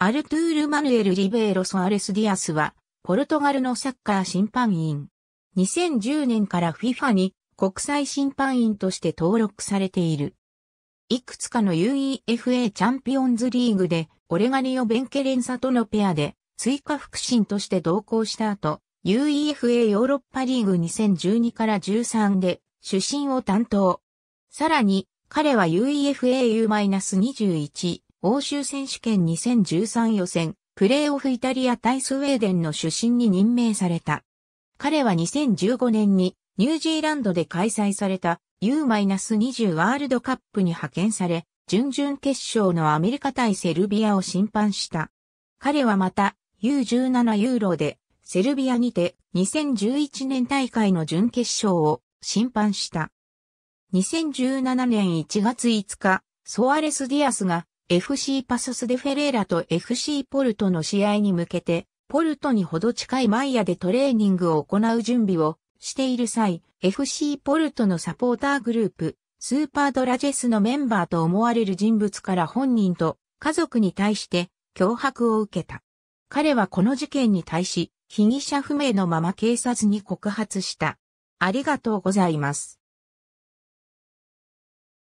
アルトゥール・マヌエル・リベーロ・ソアレス・ディアスは、ポルトガルのサッカー審判員。2010年から FIFA に国際審判員として登録されている。いくつかの UEFA チャンピオンズリーグで、オレガリオ・ベンケレンサとのペアで、追加副審として同行した後、UEFA ヨーロッパリーグ2012から13で、主審を担当。さらに、彼は UEFA U-21 欧州選手権2013予選、プレーオフイタリア対スウェーデンの主審に任命された。彼は2015年にニュージーランドで開催された U-20 ワールドカップに派遣され、準々決勝のアメリカ対セルビアを審判した。彼はまた U17 ユーロでセルビアにて2011年大会の準決勝を審判した。2017年1月5日、ソアレス・ディアスが FC パソスデフェレーラと FC ポルトの試合に向けて、ポルトにほど近いマイヤでトレーニングを行う準備をしている際、FC ポルトのサポーターグループ、スーパードラジェスのメンバーと思われる人物から本人と家族に対して脅迫を受けた。彼はこの事件に対し、被疑者不明のまま警察に告発した。ありがとうございます。